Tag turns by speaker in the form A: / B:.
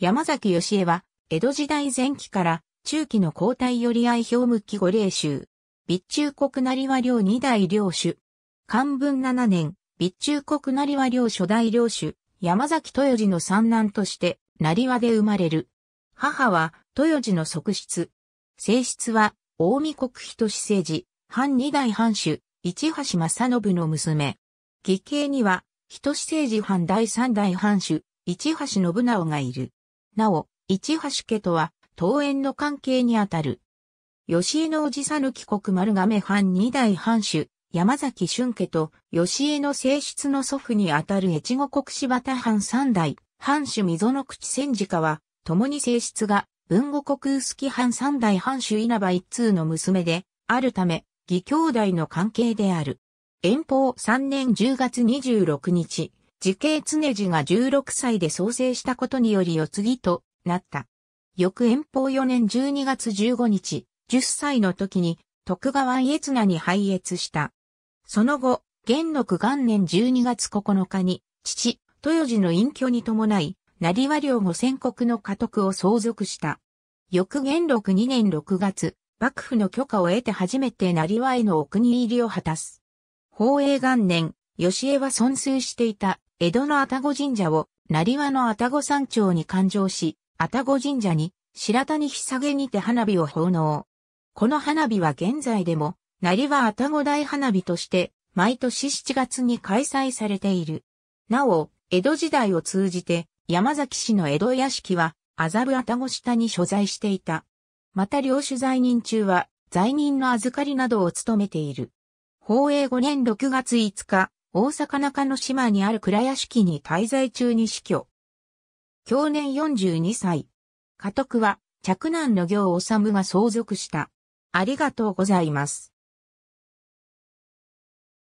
A: 山崎義恵は、江戸時代前期から中期の皇太より愛表向き五霊衆。備中国なりは領二代領主。漢文七年、備中国なりは領初代領主、山崎豊治の三男として、なりわで生まれる。母は、豊治の側室。正室は、大見国妃志政治、藩二代藩主、市橋正信の娘。義兄には、人志政治藩第三代藩主、市橋信直がいる。なお、市橋家とは、桃園の関係にあたる。吉江のおじさぬき国丸亀藩二代藩主、山崎俊家と、吉江の正室の祖父にあたる越後国柴田藩三代、藩主溝の口千治家は、共に正室が、文後国薄木藩三代藩主稲葉一通の娘で、あるため、義兄弟の関係である。遠方3年10月26日、時慶常次が16歳で創生したことによりお継ぎとなった。翌遠方4年12月15日、10歳の時に徳川家綱に敗越した。その後、元禄元年12月9日に、父、豊治の隠居に伴い、成和領五千国の家督を相続した。翌元禄2年6月、幕府の許可を得て初めて成和へのお国入りを果たす。宝永元年、吉江は存衰していた江戸の愛宕神社を、成和の愛宕山頂に勘定し、愛宕神社に、白谷日下げにて花火を奉納。この花火は現在でも、成和愛宕大花火として、毎年7月に開催されている。なお、江戸時代を通じて、山崎市の江戸屋敷は、麻布愛宕下に所在していた。また領主在任中は、在任の預かりなどを務めている。宝永5年6月5日、大阪中の島にある倉屋敷に滞在中に死去。去年42歳。家督は、嫡男の行治が相続した。ありがとうございます。